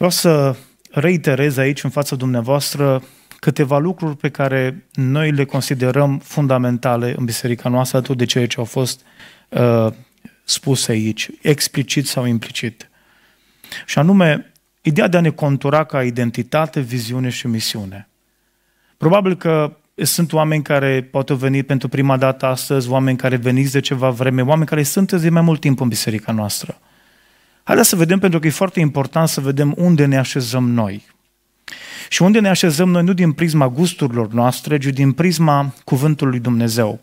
Vreau să reiterez aici în fața dumneavoastră câteva lucruri pe care noi le considerăm fundamentale în biserica noastră atât de ceea ce au fost uh, spuse aici, explicit sau implicit. Și anume, ideea de a ne contura ca identitate, viziune și misiune. Probabil că sunt oameni care pot veni pentru prima dată astăzi, oameni care veniți de ceva vreme, oameni care sunteți de mai mult timp în biserica noastră. Haideți să vedem, pentru că e foarte important să vedem unde ne așezăm noi. Și unde ne așezăm noi nu din prisma gusturilor noastre, ci din prisma cuvântului Dumnezeu.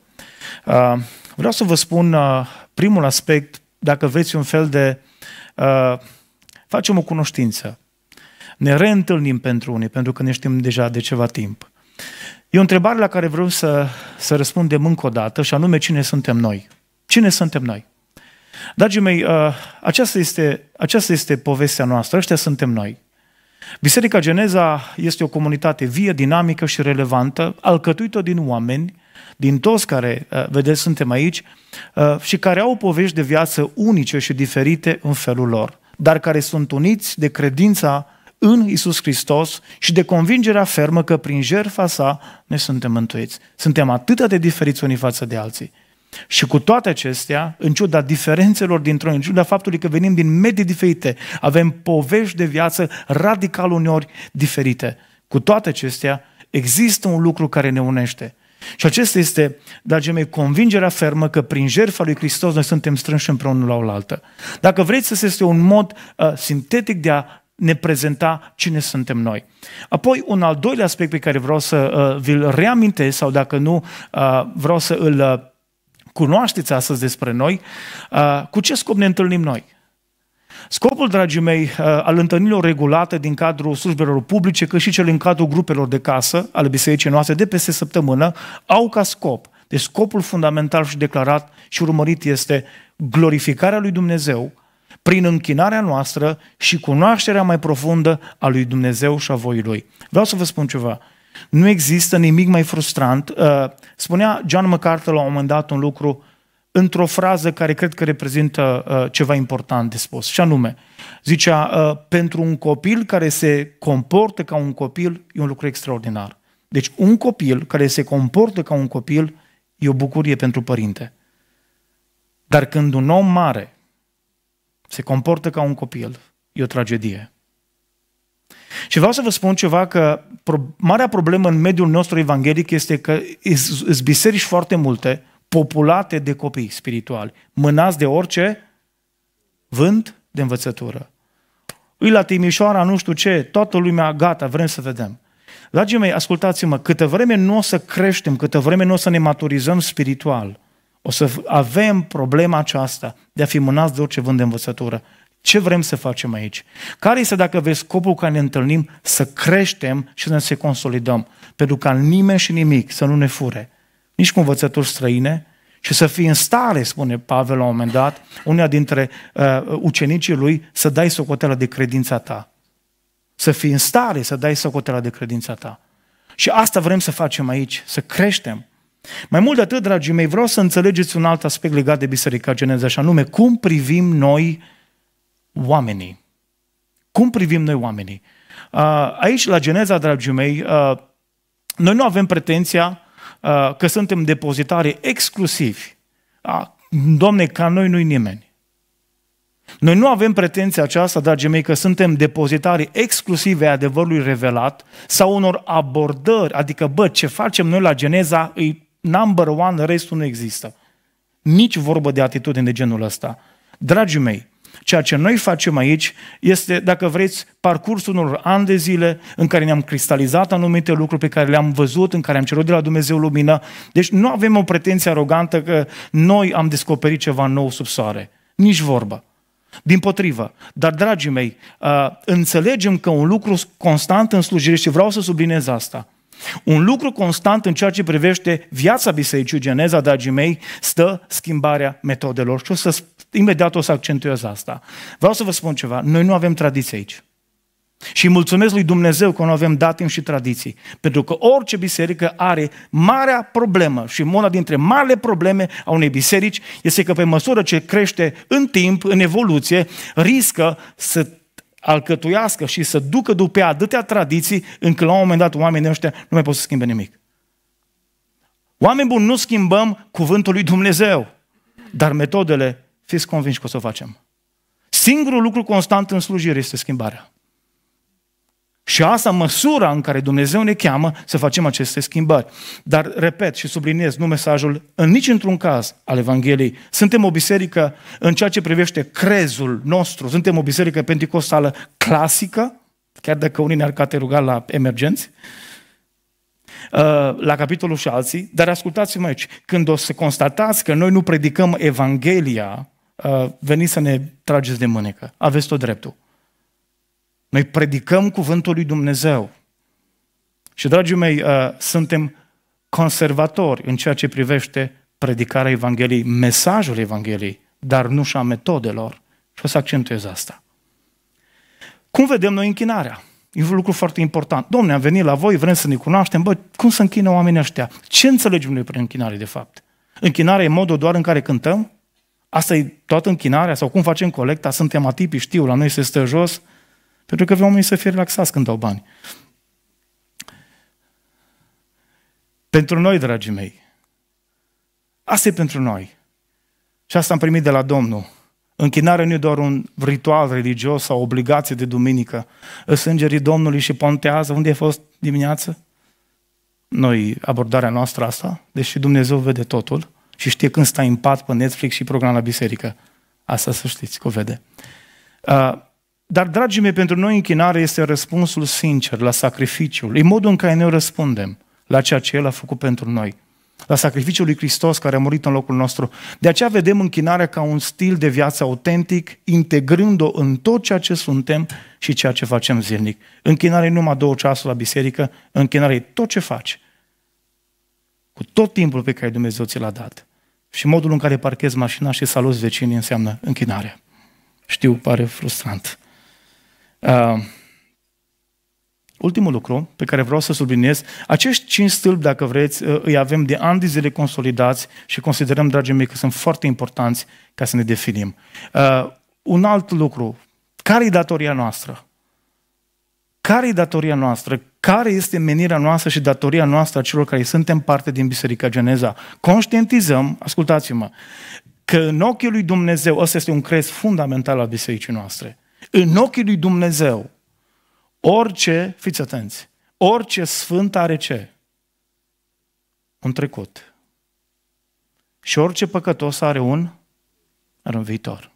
Uh, vreau să vă spun uh, primul aspect, dacă vreți un fel de... Uh, facem o cunoștință. Ne reîntâlnim pentru unii, pentru că ne știm deja de ceva timp. E o întrebare la care vreau să, să răspundem încă o dată, și anume cine suntem noi. Cine suntem noi? Dragii mei, uh, aceasta este, aceasta este povestea noastră, ăștia suntem noi. Biserica Geneza este o comunitate vie, dinamică și relevantă, alcătuită din oameni, din toți care, uh, vedeți, suntem aici, uh, și care au povești de viață unice și diferite în felul lor, dar care sunt uniți de credința în Isus Hristos și de convingerea fermă că prin jertfa sa ne suntem mântuiți. Suntem atât de diferiți unii față de alții. Și cu toate acestea, în ciuda diferențelor dintre noi, în ciuda faptului că venim din medii diferite, avem povești de viață radical uneori diferite, cu toate acestea există un lucru care ne unește. Și acesta este, dragii mei, convingerea fermă că prin jertfa lui Hristos noi suntem strânși împreună la oaltă. Dacă vreți să este un mod uh, sintetic de a ne prezenta cine suntem noi. Apoi, un al doilea aspect pe care vreau să uh, vi-l reamintesc, sau dacă nu, uh, vreau să îl uh, cunoașteți astăzi despre noi, uh, cu ce scop ne întâlnim noi? Scopul, dragii mei, uh, al întâlnirilor regulate din cadrul slujbelor publice, cât și cel în cadrul grupelor de casă ale bisericii noastre de peste săptămână, au ca scop. Deci scopul fundamental și declarat și urmărit este glorificarea lui Dumnezeu prin închinarea noastră și cunoașterea mai profundă a lui Dumnezeu și a voii lui. Vreau să vă spun ceva. Nu există nimic mai frustrant. Uh, spunea John McCarthy la un moment dat un lucru într-o frază care cred că reprezintă uh, ceva important de spus, și anume, zicea, uh, pentru un copil care se comportă ca un copil, e un lucru extraordinar. Deci un copil care se comportă ca un copil e o bucurie pentru părinte. Dar când un om mare se comportă ca un copil, e o tragedie. Și vreau să vă spun ceva că pro- marea problemă în mediul nostru evanghelic este că sunt biserici foarte multe populate de copii spirituali, mânați de orice vânt de învățătură. Îi la Timișoara, nu știu ce, toată lumea, gata, vrem să vedem. Dragii mei, ascultați-mă, câtă vreme nu o să creștem, câtă vreme nu o să ne maturizăm spiritual, o să avem problema aceasta de a fi mânați de orice vânt de învățătură. Ce vrem să facem aici? Care este, dacă vezi, scopul care ne întâlnim? Să creștem și să ne consolidăm. Pentru ca nimeni și nimic să nu ne fure. Nici cu învățături străine, și să fii în stare, spune Pavel la un moment dat, unea dintre uh, ucenicii lui, să dai socoteala de credința ta. Să fii în stare să dai socoteala de credința ta. Și asta vrem să facem aici, să creștem. Mai mult de atât, dragii mei, vreau să înțelegeți un alt aspect legat de Biserica Geneza, și anume cum privim noi oamenii. Cum privim noi oamenii? Uh, aici, la Geneza, dragii mei, uh, noi nu avem pretenția uh, că suntem depozitari exclusivi. Doamne, ca noi nu-i nimeni. Noi nu avem pretenția aceasta, dragii mei, că suntem depozitari exclusive a adevărului revelat sau unor abordări, adică, bă, ce facem noi la Geneza e number one, restul nu există. Nici vorbă de atitudine de genul ăsta. Dragii mei, Ceea ce noi facem aici este, dacă vreți, parcursul unor ani de zile în care ne-am cristalizat anumite lucruri pe care le-am văzut, în care am cerut de la Dumnezeu lumină. Deci nu avem o pretenție arogantă că noi am descoperit ceva nou sub soare. Nici vorba. Din potrivă. Dar, dragii mei, înțelegem că un lucru constant în slujire, și vreau să subliniez asta, un lucru constant în ceea ce privește viața Bisericii Geneza, dragii mei, stă schimbarea metodelor. Și o să imediat o să accentuez asta. Vreau să vă spun ceva. Noi nu avem tradiție aici. Și mulțumesc lui Dumnezeu că nu avem datim și tradiții. Pentru că orice biserică are marea problemă și una dintre marile probleme a unei biserici este că pe măsură ce crește în timp, în evoluție, riscă să alcătuiască și să ducă după ea atâtea tradiții încât la un moment dat oamenii ăștia nu mai pot să schimbe nimic. Oameni buni, nu schimbăm cuvântul lui Dumnezeu, dar metodele Fiți convinși că o să o facem. Singurul lucru constant în slujire este schimbarea. Și asta măsura în care Dumnezeu ne cheamă să facem aceste schimbări. Dar, repet și subliniez, nu mesajul în nici într-un caz al Evangheliei. Suntem o biserică în ceea ce privește crezul nostru, suntem o biserică pentecostală clasică, chiar dacă unii ne-ar cateruga la emergenți, uh, la capitolul și alții, dar ascultați-mă aici, când o să constatați că noi nu predicăm Evanghelia, Uh, veniți să ne trageți de mânecă. Aveți tot dreptul. Noi predicăm cuvântul lui Dumnezeu. Și, dragii mei, uh, suntem conservatori în ceea ce privește predicarea Evangheliei, mesajul Evangheliei, dar nu și a metodelor. Și o să accentuez asta. Cum vedem noi închinarea? E un lucru foarte important. Domne, am venit la voi, vrem să ne cunoaștem, bă, cum să închină oamenii ăștia? Ce înțelegem noi prin închinare, de fapt? Închinarea e modul doar în care cântăm? Asta e toată închinarea? Sau cum facem colecta? Suntem atipi, știu, la noi se stă jos. Pentru că vreau oamenii să fie relaxați când dau bani. Pentru noi, dragii mei. Asta e pentru noi. Și asta am primit de la Domnul. Închinarea nu e doar un ritual religios sau obligație de duminică. Sângerii Domnului și pontează unde a fost dimineață? Noi, abordarea noastră asta, deși Dumnezeu vede totul, și știe când stai în pat pe Netflix și program la biserică. Asta să știți că o vede. Uh, dar, dragii mei, pentru noi închinare este răspunsul sincer la sacrificiul. E modul în care noi răspundem la ceea ce El a făcut pentru noi. La sacrificiul lui Hristos care a murit în locul nostru. De aceea vedem închinarea ca un stil de viață autentic, integrând-o în tot ceea ce suntem și ceea ce facem zilnic. Închinarea e numai două ceasuri la biserică, închinarea e tot ce faci. Cu tot timpul pe care Dumnezeu ți l-a dat. Și modul în care parchez mașina și salut vecinii înseamnă închinarea. Știu, pare frustrant. Uh, ultimul lucru pe care vreau să subliniez, acești cinci stâlpi, dacă vreți, uh, îi avem de ani de zile consolidați și considerăm, dragii mei, că sunt foarte importanți ca să ne definim. Uh, un alt lucru, care e datoria noastră? Care e datoria noastră? care este menirea noastră și datoria noastră a celor care suntem parte din Biserica Geneza. Conștientizăm, ascultați-mă, că în ochii lui Dumnezeu, ăsta este un crez fundamental al bisericii noastre, în ochii lui Dumnezeu, orice, fiți atenți, orice sfânt are ce? Un trecut. Și orice păcătos are un, are un viitor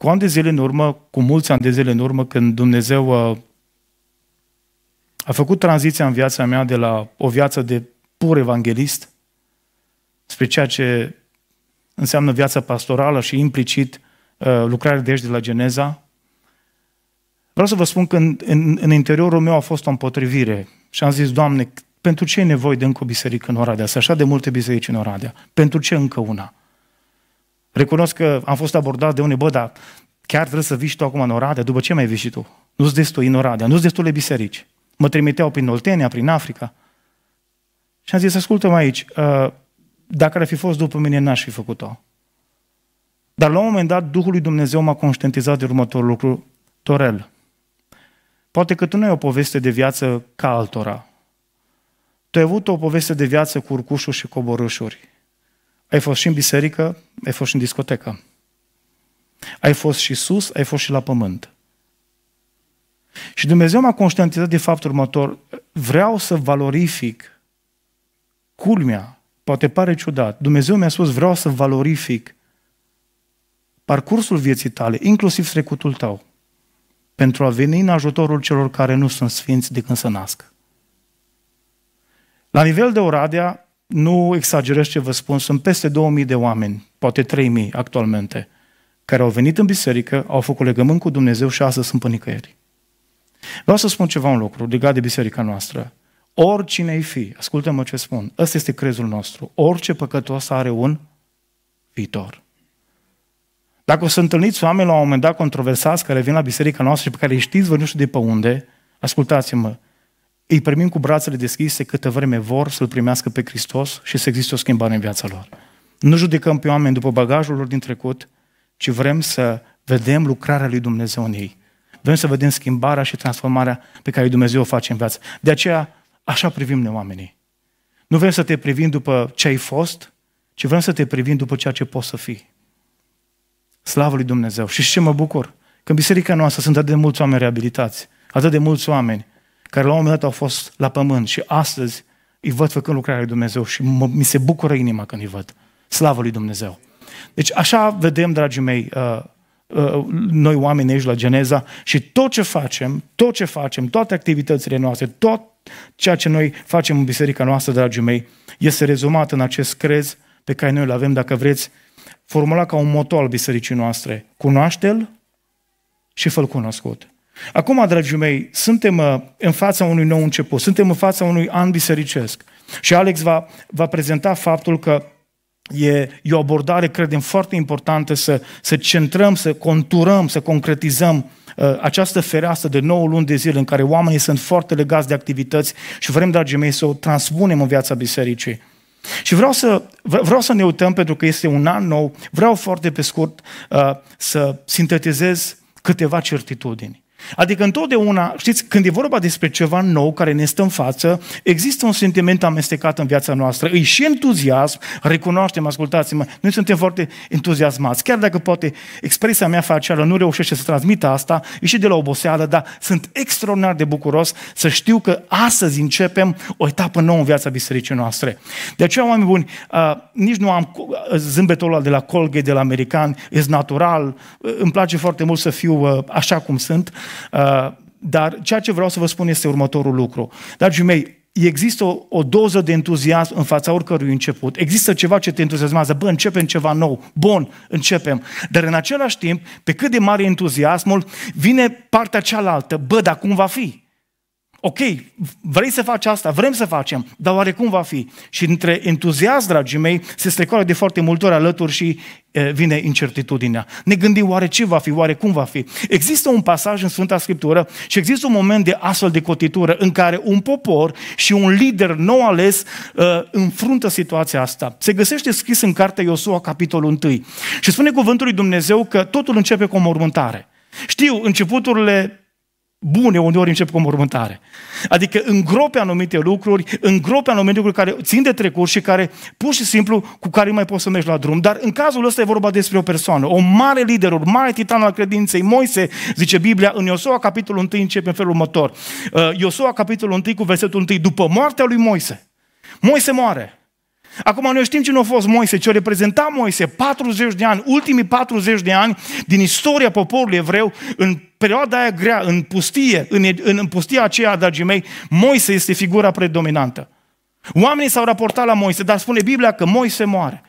cu ani de zile în urmă, cu mulți ani de zile în urmă, când Dumnezeu uh, a făcut tranziția în viața mea de la o viață de pur evanghelist spre ceea ce înseamnă viața pastorală și implicit uh, lucrarea de aici de la Geneza, vreau să vă spun că în, în, în interiorul meu a fost o împotrivire și am zis, Doamne, pentru ce e nevoie de încă o biserică în Oradea? Să așa de multe biserici în Oradea. Pentru ce încă una? Recunosc că am fost abordat de unii, bă, dar chiar trebuie să vii și tu acum în Oradea? După ce mai vii și tu? Nu-ți destui în Oradea, nu-ți destule biserici. Mă trimiteau prin Oltenia, prin Africa. Și am zis, ascultă-mă aici, uh, dacă ar fi fost după mine, n-aș fi făcut-o. Dar la un moment dat, Duhul lui Dumnezeu m-a conștientizat de următorul lucru, Torel. Poate că tu nu ai o poveste de viață ca altora. Tu ai avut o poveste de viață cu urcușuri și coborâșuri. Ai fost și în biserică, ai fost și în discotecă. Ai fost și sus, ai fost și la pământ. Și Dumnezeu m-a conștientizat de faptul următor, vreau să valorific culmea, poate pare ciudat, Dumnezeu mi-a spus vreau să valorific parcursul vieții tale, inclusiv trecutul tău, pentru a veni în ajutorul celor care nu sunt sfinți de când se nasc. La nivel de Oradea, nu exagerez ce vă spun, sunt peste 2000 de oameni, poate 3000 actualmente, care au venit în biserică, au făcut legământ cu Dumnezeu și astăzi sunt pânicăieri. Vreau să spun ceva un lucru legat de biserica noastră. Oricine ai fi, ascultă-mă ce spun, ăsta este crezul nostru. Orice păcătos are un viitor. Dacă o să întâlniți oameni la un moment dat controversați care vin la biserica noastră și pe care îi știți, vă nu știu de pe unde, ascultați-mă, îi primim cu brațele deschise câtă vreme vor să-L primească pe Hristos și să existe o schimbare în viața lor. Nu judecăm pe oameni după bagajul lor din trecut, ci vrem să vedem lucrarea lui Dumnezeu în ei. Vrem să vedem schimbarea și transformarea pe care Dumnezeu o face în viață. De aceea, așa privim ne oamenii. Nu vrem să te privim după ce ai fost, ci vrem să te privim după ceea ce poți să fii. Slavă lui Dumnezeu! Și ce mă bucur? Că în biserica noastră sunt atât de mulți oameni reabilitați, atât de mulți oameni care la un moment dat au fost la pământ și astăzi îi văd făcând lucrarea lui Dumnezeu și mă, mi se bucură inima când îi văd. Slavă lui Dumnezeu! Deci așa vedem, dragii mei, uh, uh, noi oameni aici la Geneza și tot ce facem, tot ce facem, toate activitățile noastre, tot ceea ce noi facem în biserica noastră, dragii mei, este rezumat în acest crez pe care noi îl avem, dacă vreți, formulat ca un moto al bisericii noastre. Cunoaște-l și fă-l cunoscut. Acum, dragii mei, suntem uh, în fața unui nou început, suntem în fața unui an bisericesc. Și Alex va, va prezenta faptul că E, e o abordare, credem, foarte importantă să, să centrăm, să conturăm, să concretizăm uh, această fereastră de 9 luni de zile în care oamenii sunt foarte legați de activități și vrem, dragii mei, să o transpunem în viața bisericii. Și vreau să, vreau să ne uităm, pentru că este un an nou, vreau foarte pe scurt uh, să sintetizez câteva certitudini. Adică întotdeauna, știți, când e vorba despre ceva nou care ne stă în față, există un sentiment amestecat în viața noastră. Îi și entuziasm, recunoaștem, ascultați-mă, noi suntem foarte entuziasmați. Chiar dacă poate expresia mea facială nu reușește să transmită asta, e și de la oboseală, dar sunt extraordinar de bucuros să știu că astăzi începem o etapă nouă în viața bisericii noastre. De aceea, oameni buni, uh, nici nu am zâmbetul ăla de la Colgate, de la american, e natural, îmi place foarte mult să fiu uh, așa cum sunt, Uh, dar ceea ce vreau să vă spun este următorul lucru. Dragii mei, există o, o doză de entuziasm în fața oricărui început. Există ceva ce te entuziasmează. Bă, începem ceva nou. Bun, începem. Dar în același timp, pe cât de mare entuziasmul, vine partea cealaltă. Bă, dar cum va fi? Ok, vrei să faci asta, vrem să facem, dar oare cum va fi? Și între entuziasm, dragii mei, se strecoară de foarte multe ori alături și e, eh, vine incertitudinea. Ne gândim oare ce va fi, oare cum va fi. Există un pasaj în Sfânta Scriptură și există un moment de astfel de cotitură în care un popor și un lider nou ales e, eh, înfruntă situația asta. Se găsește scris în cartea Iosua, capitolul 1. Și spune cuvântul lui Dumnezeu că totul începe cu o mormântare. Știu, începuturile bune uneori încep cu o mormântare. Adică îngrope anumite lucruri, îngrope anumite lucruri care țin de trecut și care pur și simplu cu care nu mai poți să mergi la drum. Dar în cazul ăsta e vorba despre o persoană, o mare lider, un mare titan al credinței, Moise, zice Biblia, în Iosua capitolul 1 începe în felul următor. Uh, Iosua capitolul 1 cu versetul 1, după moartea lui Moise. Moise moare. Acum noi știm cine a fost Moise, ce a reprezentat Moise 40 de ani, ultimii 40 de ani din istoria poporului evreu, în perioada aia grea, în pustie, în, în, în pustia aceea, dragii mei, Moise este figura predominantă. Oamenii s-au raportat la Moise, dar spune Biblia că Moise moare.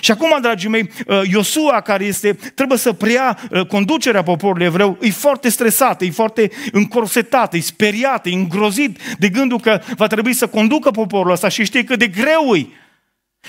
Și acum, dragii mei, uh, Iosua, care este, trebuie să preia uh, conducerea poporului evreu, e foarte stresat, e foarte încorsetat, e speriat, e îngrozit de gândul că va trebui să conducă poporul ăsta și știe cât de greu e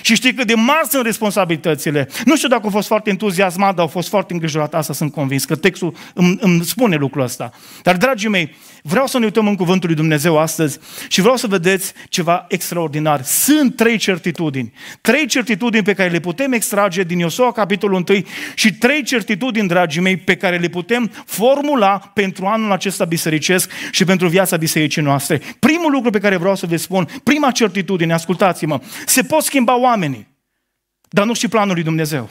și știi cât de mari sunt responsabilitățile. Nu știu dacă au fost foarte entuziasmat, dar au fost foarte îngrijorat, asta sunt convins, că textul îmi, îmi spune lucrul ăsta. Dar, dragii mei, vreau să ne uităm în Cuvântul lui Dumnezeu astăzi și vreau să vedeți ceva extraordinar. Sunt trei certitudini. Trei certitudini pe care le putem extrage din Iosua, capitolul 1, și trei certitudini, dragii mei, pe care le putem formula pentru anul acesta bisericesc și pentru viața bisericii noastre. Primul lucru pe care vreau să vă spun, prima certitudine, ascultați-mă, se pot schimba oamenii, dar nu și planul lui Dumnezeu.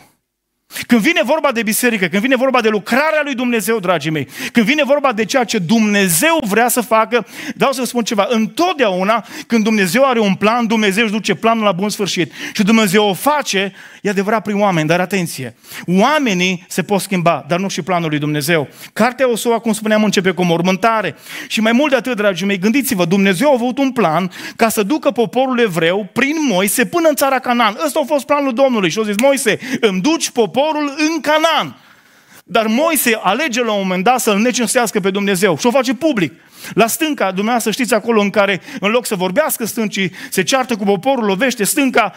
Când vine vorba de biserică, când vine vorba de lucrarea lui Dumnezeu, dragii mei, când vine vorba de ceea ce Dumnezeu vrea să facă, vreau să vă spun ceva, întotdeauna când Dumnezeu are un plan, Dumnezeu își duce planul la bun sfârșit și Dumnezeu o face, e adevărat prin oameni, dar atenție, oamenii se pot schimba, dar nu și planul lui Dumnezeu. Cartea Osoa, cum spuneam, începe cu o mormântare și mai mult de atât, dragii mei, gândiți-vă, Dumnezeu a avut un plan ca să ducă poporul evreu prin Moise până în țara Canaan. Ăsta a fost planul Domnului și a zis, Moise, îmi duci poporul poporul în Canaan. Dar Moise alege la un moment dat să-l necinstească pe Dumnezeu și o face public. La stânca, dumneavoastră știți acolo în care, în loc să vorbească stâncii, se ceartă cu poporul, lovește stânca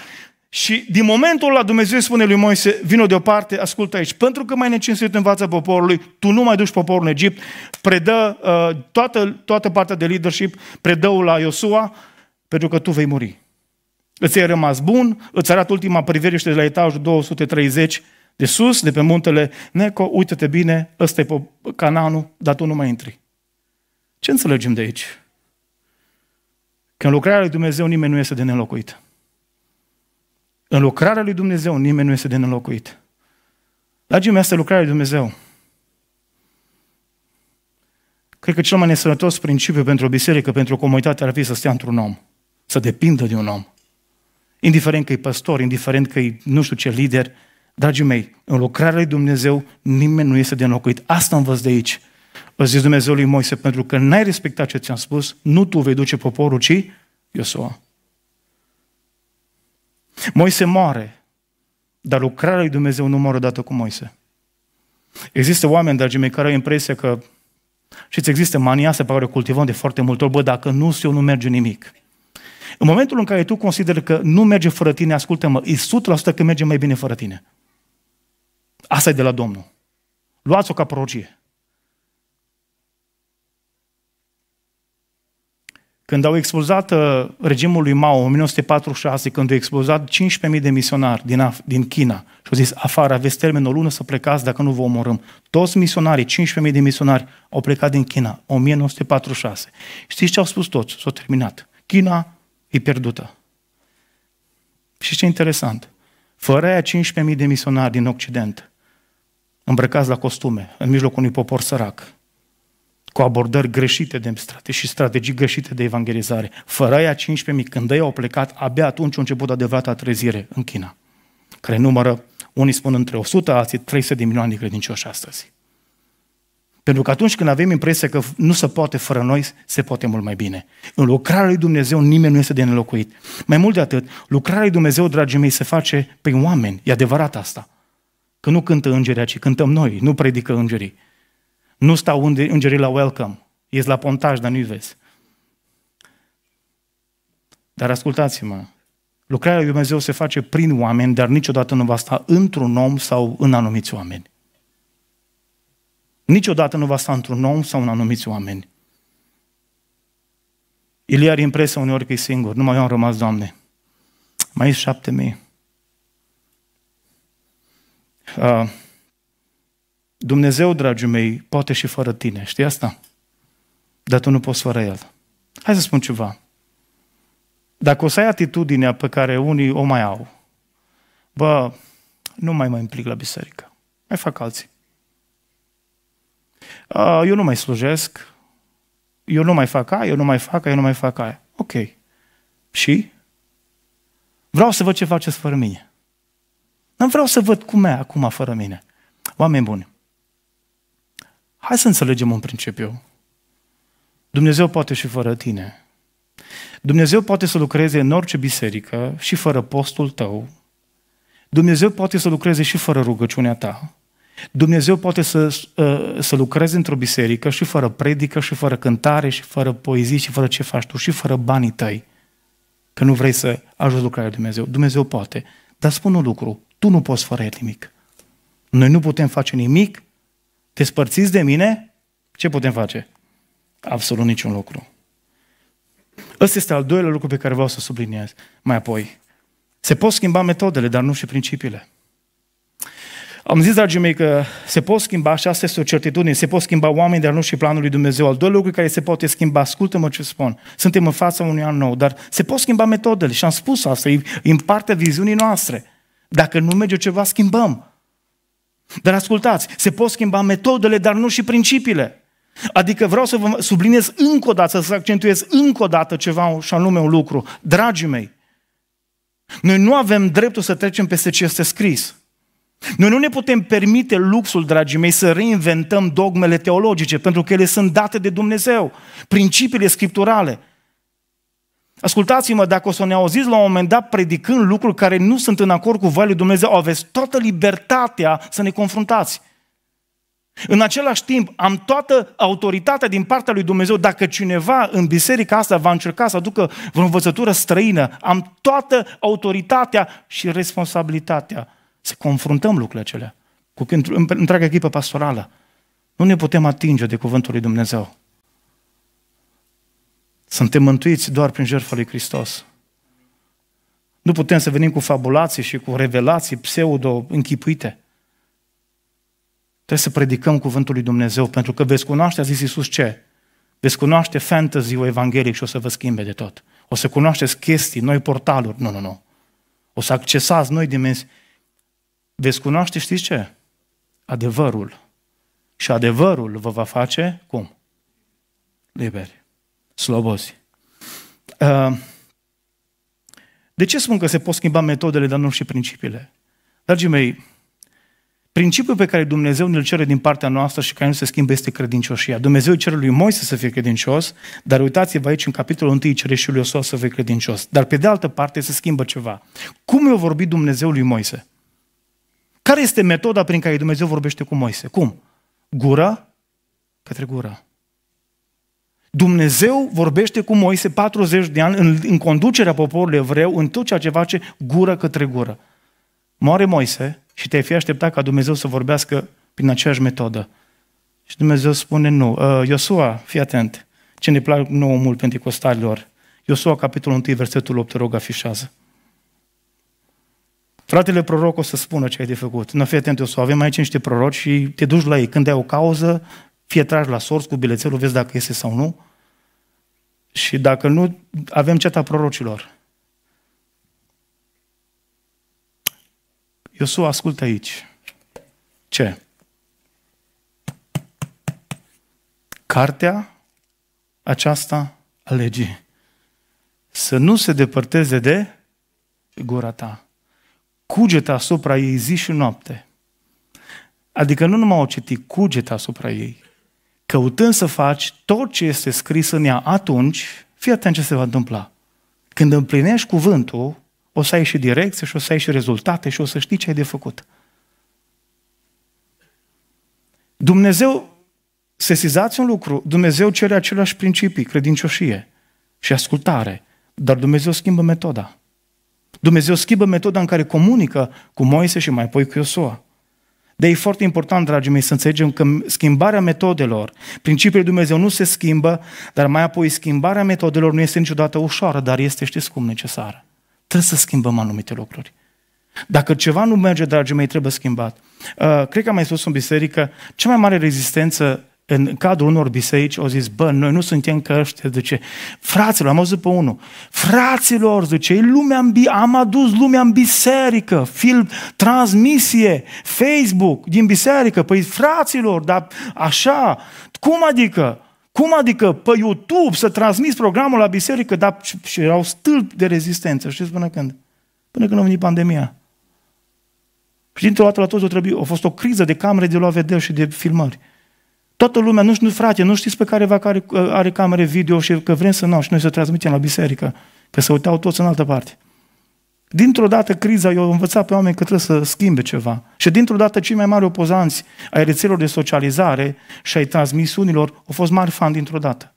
și din momentul la Dumnezeu spune lui Moise, vină deoparte, ascultă aici, pentru că mai necinstit în fața poporului, tu nu mai duci poporul în Egipt, predă uh, toată, toată partea de leadership, predă la Iosua, pentru că tu vei muri. Îți ai rămas bun, îți arată ultima priveliște de la etajul 230, de sus, de pe muntele Neco, uite te bine, ăsta e Cananul, dar tu nu mai intri. Ce înțelegem de aici? Că în lucrarea lui Dumnezeu nimeni nu este de nelocuit. În lucrarea lui Dumnezeu nimeni nu este de nelocuit. Dragii mei, asta e lucrarea lui Dumnezeu. Cred că cel mai nesănătos principiu pentru o biserică, pentru o comunitate ar fi să stea într-un om, să depindă de un om. Indiferent că e păstor, indiferent că e nu știu ce lider, Dragii mei, în lucrarea lui Dumnezeu nimeni nu este de înlocuit. Asta învăț de aici. Vă zis Dumnezeu lui Moise, pentru că n-ai respectat ce ți-am spus, nu tu vei duce poporul, ci Iosua. Moise moare, dar lucrarea lui Dumnezeu nu moare odată cu Moise. Există oameni, dragii mei, care au impresia că Știți, există mania asta pe care o cultivăm de foarte multe ori, bă, dacă nu sunt eu, nu merge nimic. În momentul în care tu consideri că nu merge fără tine, ascultă-mă, e 100% că merge mai bine fără tine. Asta e de la Domnul. Luați-o ca prorocie. Când au expulzat uh, regimul lui Mao în 1946, când au expulzat 15.000 de misionari din, Af- din China și au zis, afară aveți termen o lună să plecați dacă nu vă omorâm. Toți misionarii, 15.000 de misionari, au plecat din China, 1946. Știți ce au spus toți? S-au terminat. China e pierdută. Și ce interesant, fără aia 15.000 de misionari din Occident, îmbrăcați la costume, în mijlocul unui popor sărac, cu abordări greșite de strategii și strategii greșite de evangelizare. Fără aia 15.000, când ei au plecat, abia atunci a început adevărata trezire în China, care numără, unii spun între 100, alții 300 de milioane de credincioși astăzi. Pentru că atunci când avem impresia că nu se poate fără noi, se poate mult mai bine. În lucrarea lui Dumnezeu nimeni nu este de înlocuit. Mai mult de atât, lucrarea lui Dumnezeu, dragii mei, se face prin oameni. E adevărat asta. Că nu cântă îngerii, ci cântăm noi, nu predică îngerii. Nu stau unde îngerii la welcome, ies la pontaj, dar nu-i vezi. Dar ascultați-mă, lucrarea lui Dumnezeu se face prin oameni, dar niciodată nu va sta într-un om sau în anumiți oameni. Niciodată nu va sta într-un om sau în anumiți oameni. Ilie are impresia uneori că e singur. Numai eu am rămas, Doamne. Mai sunt șapte mii. Dumnezeu, dragii mei, poate și fără tine, știi asta? Dar tu nu poți fără El. Hai să spun ceva. Dacă o să ai atitudinea pe care unii o mai au, bă, nu mai mă implic la biserică, mai fac alții. Eu nu mai slujesc, eu nu mai fac aia, eu nu mai fac aia, eu nu mai fac aia. Ok. Și? Vreau să văd ce faceți fără mine. Nu vreau să văd cum e acum fără mine. Oameni buni, hai să înțelegem un principiu. Dumnezeu poate și fără tine. Dumnezeu poate să lucreze în orice biserică și fără postul tău. Dumnezeu poate să lucreze și fără rugăciunea ta. Dumnezeu poate să, ă, să lucreze într-o biserică și fără predică, și fără cântare, și fără poezii, și fără ce faci tu, și fără banii tăi. Că nu vrei să ajungi lucrarea Dumnezeu. Dumnezeu poate. Dar spun un lucru. Tu nu poți fără el nimic. Noi nu putem face nimic. Te spărțiți de mine, ce putem face? Absolut niciun lucru. Ăsta este al doilea lucru pe care vreau să subliniez mai apoi. Se pot schimba metodele, dar nu și principiile. Am zis, dragii mei, că se pot schimba, și asta este o certitudine, se pot schimba oameni, dar nu și planul lui Dumnezeu. Al doilea lucru care se poate schimba, ascultă-mă ce spun, suntem în fața unui an nou, dar se pot schimba metodele și am spus asta, e în partea viziunii noastre. Dacă nu merge ceva, schimbăm. Dar ascultați, se pot schimba metodele, dar nu și principiile. Adică vreau să vă subliniez încă o dată, să accentuez încă o dată ceva și anume un lucru. Dragii mei, noi nu avem dreptul să trecem peste ce este scris. Noi nu ne putem permite luxul, dragii mei, să reinventăm dogmele teologice, pentru că ele sunt date de Dumnezeu, principiile scripturale. Ascultați-mă, dacă o să ne auziți la un moment dat predicând lucruri care nu sunt în acord cu voia lui Dumnezeu, aveți toată libertatea să ne confruntați. În același timp, am toată autoritatea din partea lui Dumnezeu. Dacă cineva în biserica asta va încerca să aducă vreo învățătură străină, am toată autoritatea și responsabilitatea să confruntăm lucrurile acelea cu întreaga echipă pastorală. Nu ne putem atinge de cuvântul lui Dumnezeu. Suntem mântuiți doar prin jertfa lui Hristos. Nu putem să venim cu fabulații și cu revelații pseudo-închipuite. Trebuie să predicăm cuvântul lui Dumnezeu, pentru că veți cunoaște, a zis Iisus ce? Veți cunoaște fantasy-ul evanghelic și o să vă schimbe de tot. O să cunoașteți chestii, noi portaluri. Nu, nu, nu. O să accesați noi dimensi. Veți cunoaște, știți ce? Adevărul. Și adevărul vă va face, cum? Liberi slobozi. Uh, de ce spun că se pot schimba metodele, dar nu și principiile? Dragii mei, principiul pe care Dumnezeu ne-l cere din partea noastră și care nu se schimbă este credincioșia. Dumnezeu cere lui Moise să fie credincios, dar uitați-vă aici în capitolul 1 cere și lui Iosua să fie credincios. Dar pe de altă parte se schimbă ceva. Cum i-a vorbit Dumnezeu lui Moise? Care este metoda prin care Dumnezeu vorbește cu Moise? Cum? Gura către gură. Dumnezeu vorbește cu Moise 40 de ani în, în conducerea poporului evreu, în tot ceea ce face gură către gură. Moare Moise și te-ai fi așteptat ca Dumnezeu să vorbească prin aceeași metodă. Și Dumnezeu spune nu. Ă, Iosua, fii atent, ce ne plac nouă mult pentecostalilor. Iosua, capitolul 1, versetul 8, te rog, afișează. Fratele proroc o să spună ce ai de făcut. Nu fii atent, Iosua, avem aici niște proroci și te duci la ei. Când ai o cauză, fie tragi la sorți cu bilețelul, vezi dacă iese sau nu. Și dacă nu, avem ceta prorocilor. Iosua, ascultă aici. Ce? Cartea aceasta a legii. Să nu se depărteze de gura ta. Cugeta asupra ei zi și noapte. Adică nu numai o citi, cugeta asupra ei căutând să faci tot ce este scris în ea atunci, fii atent ce se va întâmpla. Când împlinești cuvântul, o să ai și direcție și o să ai și rezultate și o să știi ce ai de făcut. Dumnezeu, sesizați un lucru, Dumnezeu cere aceleași principii, credincioșie și ascultare, dar Dumnezeu schimbă metoda. Dumnezeu schimbă metoda în care comunică cu Moise și mai apoi cu Iosua. De e foarte important, dragii mei, să înțelegem că schimbarea metodelor, principiile Dumnezeu nu se schimbă, dar mai apoi schimbarea metodelor nu este niciodată ușoară, dar este, știți cum, necesară. Trebuie să schimbăm anumite lucruri. Dacă ceva nu merge, dragii mei, trebuie schimbat. Uh, cred că am mai spus în biserică, cea mai mare rezistență în cadrul unor biserici au zis, bă, noi nu suntem că ăștia, zice, fraților, am auzit pe unul, fraților, zice, lumea bi- am adus lumea în biserică, film, transmisie, Facebook din biserică, păi fraților, dar așa, cum adică? Cum adică pe YouTube să transmiți programul la biserică, dar și erau stâlpi de rezistență, știți până când? Până când a venit pandemia. Și dintr-o dată la toți o trebuie, a fost o criză de camere de luat vedere și de filmări. Toată lumea, nu știu, frate, nu știți pe careva care uh, are, are camere video și că vrem să nu, și noi să transmitem la biserică, că se uitau toți în altă parte. Dintr-o dată criza i-a învățat pe oameni că trebuie să schimbe ceva. Și dintr-o dată cei mai mari opozanți ai rețelor de socializare și ai transmisiunilor au fost mari fani dintr-o dată.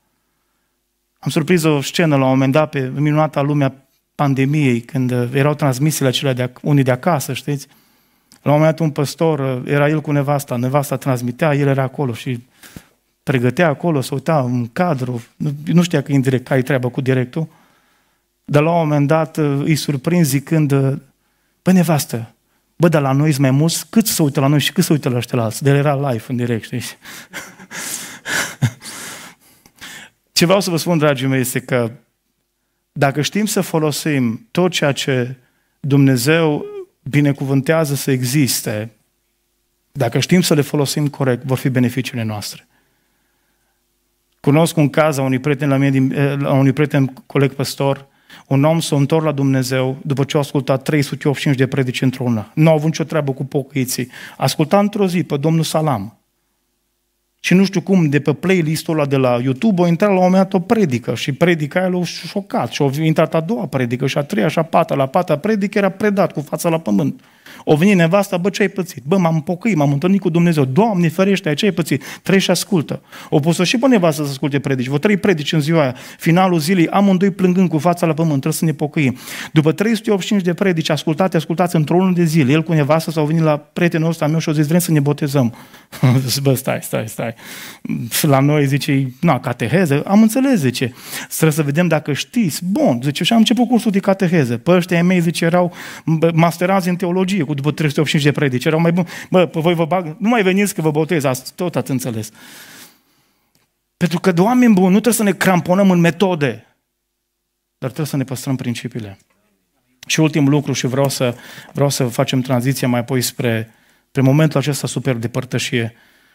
Am surprins o scenă la un moment dat pe minunata lumea pandemiei, când erau transmisiile acelea de, unii de acasă, știți? La un moment dat un păstor, uh, era el cu nevasta, nevasta transmitea, el era acolo și pregătea acolo, se uita în cadru, nu, nu știa că indirect, ai treabă cu directul, dar la un moment dat uh, îi surprind zicând, uh, bă nevastă, bă, dar la noi sunt mai mulți, cât se uită la noi și cât se uită la ăștia la alții? Dar era live în direct, știi? Ce vreau să vă spun, dragii mei, este că dacă știm să folosim tot ceea ce Dumnezeu binecuvântează să existe, dacă știm să le folosim corect, vor fi beneficiile noastre. Cunosc un caz a unui prieten, la mine din, eh, a unui prieten coleg păstor, un om s-a întors la Dumnezeu după ce a ascultat 385 de predici într-o lună. Nu au avut nicio treabă cu pocăiții. Asculta într-o zi pe domnul Salam și nu știu cum, de pe playlistul ăla de la YouTube, o intrat la un moment dat o predică și predica aia l-a șocat și a intrat a doua predică și a treia și a patra, la pata predică era predat cu fața la pământ. O venit nevasta, bă, ce ai pățit? Bă, m-am pocăit, m-am întâlnit cu Dumnezeu. Doamne, ferește, ce ai pățit? Trei și ascultă. O pus și pe nevastă să asculte predici. Vă trei predici în ziua aia. Finalul zilei, amândoi plângând cu fața la pământ, trebuie să ne pocăim. După 385 de predici ascultate, ascultați într-o lună de zile, el cu nevastă s-au venit la prietenul ăsta meu și au zis, vrem să ne botezăm. bă, stai, stai, stai. La noi, zice, na, cateheză, am înțeles, zice, trebuie să vedem dacă știți. Bun, zice, și am început cursul de cateheză. Păi ăștia mei, zice, erau masterați în teologie, cu după 385 de predici, erau mai buni. Bă, pe voi vă bag, nu mai veniți că vă botez, asta tot ați înțeles. Pentru că oameni buni nu trebuie să ne cramponăm în metode, dar trebuie să ne păstrăm principiile. Și ultimul lucru, și vreau să, vreau să facem tranziția mai apoi spre, spre momentul acesta super de părtășie,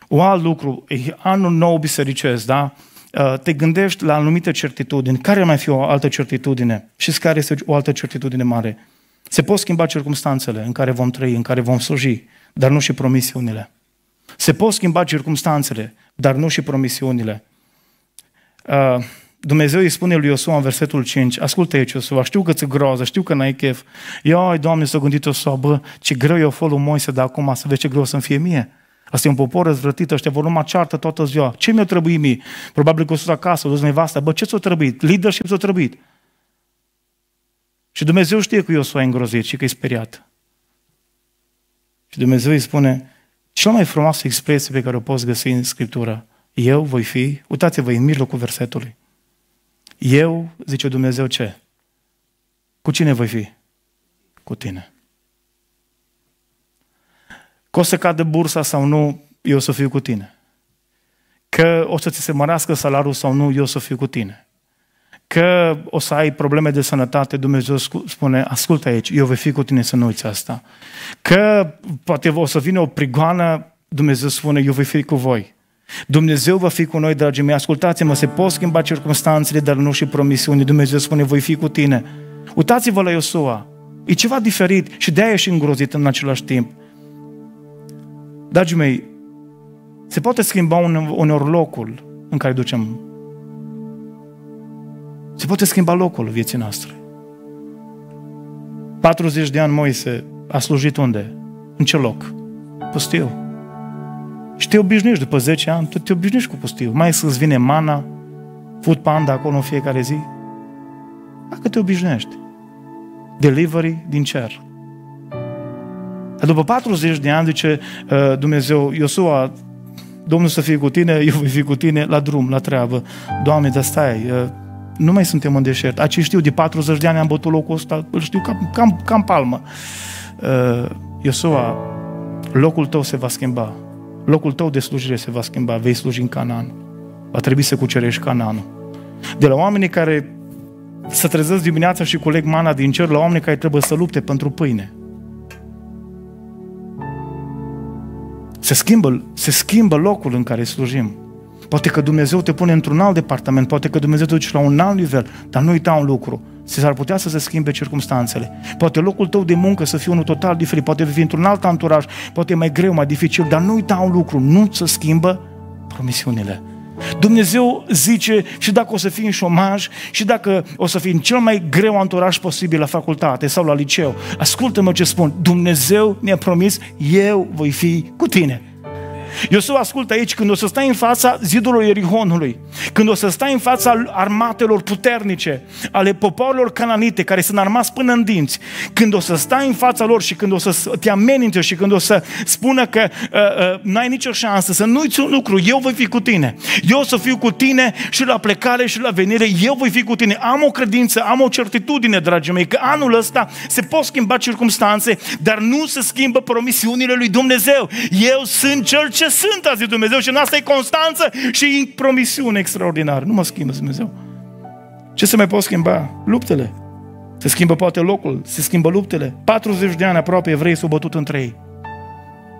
un alt lucru, e anul nou bisericesc, da? Ă, te gândești la anumite certitudini. Care mai fi o altă certitudine? Și care este o altă certitudine mare? Se pot schimba circumstanțele în care vom trăi, în care vom sluji, dar nu și promisiunile. Se pot schimba circumstanțele, dar nu și promisiunile. Ă, Dumnezeu îi spune lui Iosua în versetul 5, ascultă aici Iosua, știu că ți groază, știu că n-ai chef. Ia, Doamne, s-a gândit Iosua, bă, ce greu e o folul Moise, dar acum să vezi ce greu să-mi fie mie. Asta e un popor răzvrătit, ăștia vor numai ceartă toată ziua. Ce mi-a trebuit mie? Probabil că o sunt acasă, o dus nevasta. Bă, ce ți-a trebuit? Leadership ți-a trebuit. Și Dumnezeu știe că eu sunt îngrozit și că e speriat. Și Dumnezeu îi spune, cea mai frumoasă expresie pe care o poți găsi în Scriptură, eu voi fi, uitați-vă în mijlocul versetului, eu, zice Dumnezeu, ce? Cu cine voi fi? Cu tine. Că o să cadă bursa sau nu, eu o să fiu cu tine. Că o să ți se mărească salariul sau nu, eu o să fiu cu tine. Că o să ai probleme de sănătate, Dumnezeu spune, ascultă aici, eu voi fi cu tine să nu uiți asta. Că poate o să vină o prigoană, Dumnezeu spune, eu voi fi cu voi. Dumnezeu va fi cu noi, dragii mei. Ascultați-mă, se pot schimba circunstanțele, dar nu și promisiuni. Dumnezeu spune, voi fi cu tine. Uitați-vă la Iosua. E ceva diferit și de-aia ești îngrozit în același timp. Dragii mei, se poate schimba uneori locul în care ducem. Se poate schimba locul vieții noastre. 40 de ani Moise a slujit unde? În ce loc? Pustiu. Și te obișnuiești după 10 ani, tu te obișnuiești cu pustiu. Mai să-ți vine mana, food panda acolo în fiecare zi. Dacă te obișnuiești. Delivery din cer. Dar după 40 de ani, zice uh, Dumnezeu, Iosua, Domnul să fie cu tine, eu voi fi cu tine la drum, la treabă. Doamne, dar stai, uh, nu mai suntem în deșert. Aci știu, de 40 de ani am bătut locul ăsta, îl știu cam, cam, cam palmă. Uh, Iosua, locul tău se va schimba. Locul tău de slujire se va schimba. Vei sluji în Canaan. Va trebui să cucerești Canaanul. De la oamenii care să trezesc dimineața și culeg mana din cer, la oameni care trebuie să lupte pentru pâine. Se schimbă, se schimbă locul în care slujim. Poate că Dumnezeu te pune într-un alt departament, poate că Dumnezeu te duce la un alt nivel, dar nu uita un lucru. S-ar putea să se schimbe circumstanțele. Poate locul tău de muncă să fie unul total diferit, poate fi într-un alt anturaj, poate e mai greu, mai dificil, dar nu uita un lucru, nu se schimbă promisiunile. Dumnezeu zice și dacă o să fii în șomaj și dacă o să fii în cel mai greu anturaj posibil la facultate sau la liceu, ascultă-mă ce spun, Dumnezeu mi-a promis, eu voi fi cu tine. Iosua ascultă aici, când o să stai în fața zidului Erihonului, când o să stai în fața armatelor puternice, ale popoarelor cananite, care sunt armați până în dinți, când o să stai în fața lor și când o să te amenințe și când o să spună că uh, uh, n-ai nicio șansă, să nu uiți un lucru, eu voi fi cu tine. Eu o să fiu cu tine și la plecare și la venire, eu voi fi cu tine. Am o credință, am o certitudine, dragii mei, că anul ăsta se pot schimba circumstanțe, dar nu se schimbă promisiunile lui Dumnezeu. Eu sunt cel ce sunt, a zis Dumnezeu, și în asta e constanță și promisiune extraordinară. Nu mă schimbă Dumnezeu. Ce se mai pot schimba? Luptele. Se schimbă poate locul, se schimbă luptele. 40 de ani aproape evrei s-au bătut între ei.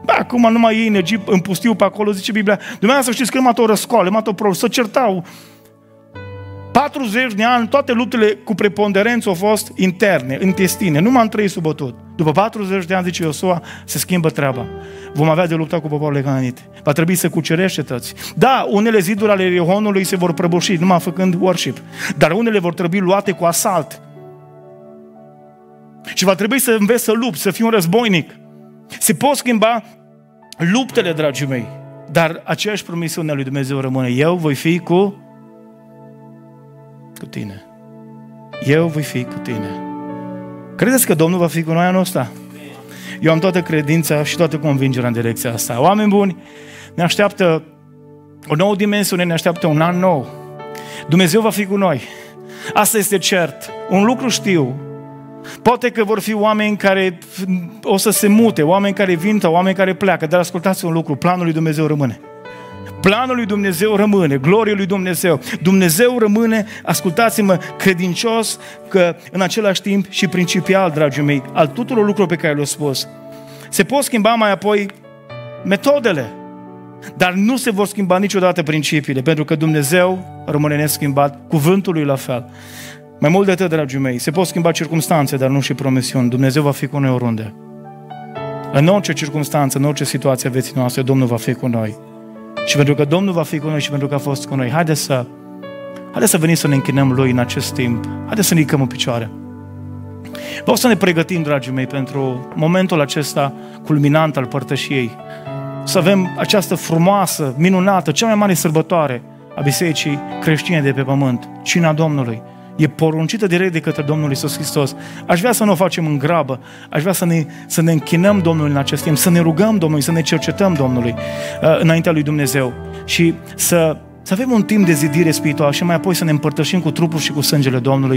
Ba, acum numai ei în Egipt, în pustiu pe acolo, zice Biblia, dumneavoastră știți că m-a tot m-a tot să certau, 40 de ani, toate luptele cu preponderență au fost interne, intestine, Nu m-am trăit sub tot. După 40 de ani, zice Iosua, se schimbă treaba. Vom avea de luptat cu poporul Canaanit. Va trebui să cucerești toți. Da, unele ziduri ale Rihonului se vor prăbuși, numai făcând worship. Dar unele vor trebui luate cu asalt. Și va trebui să înveți să lupți, să fii un războinic. Se pot schimba luptele, dragii mei. Dar aceeași promisiune a lui Dumnezeu rămâne. Eu voi fi cu cu tine. Eu voi fi cu tine. Credeți că Domnul va fi cu noi anul ăsta? Eu am toată credința și toată convingerea în direcția asta. Oameni buni, ne așteaptă o nouă dimensiune, ne așteaptă un an nou. Dumnezeu va fi cu noi. Asta este cert. Un lucru știu. Poate că vor fi oameni care o să se mute, oameni care vin sau oameni care pleacă, dar ascultați un lucru, planul lui Dumnezeu rămâne. Planul lui Dumnezeu rămâne, gloria lui Dumnezeu. Dumnezeu rămâne, ascultați-mă, credincios că în același timp și principial, dragii mei, al tuturor lucrurilor pe care le-au spus. Se pot schimba mai apoi metodele, dar nu se vor schimba niciodată principiile, pentru că Dumnezeu rămâne neschimbat, cuvântul lui la fel. Mai mult de atât, dragii mei, se pot schimba circunstanțe, dar nu și promisiuni. Dumnezeu va fi cu noi oriunde. În orice circunstanță, în orice situație a vieții noastre, Domnul va fi cu noi. Și pentru că Domnul va fi cu noi și pentru că a fost cu noi, haideți să, haideți să venim să ne închinăm Lui în acest timp. Haideți să ne ridicăm în picioare. Vreau să ne pregătim, dragii mei, pentru momentul acesta culminant al părtășiei. Să avem această frumoasă, minunată, cea mai mare sărbătoare a bisericii creștine de pe pământ, cina Domnului. E poruncită direct de către Domnul Isus Hristos. Aș vrea să nu o facem în grabă, aș vrea să ne, să ne închinăm Domnului în acest timp, să ne rugăm Domnului, să ne cercetăm Domnului uh, înaintea lui Dumnezeu și să, să avem un timp de zidire spirituală și mai apoi să ne împărtășim cu trupul și cu sângele Domnului.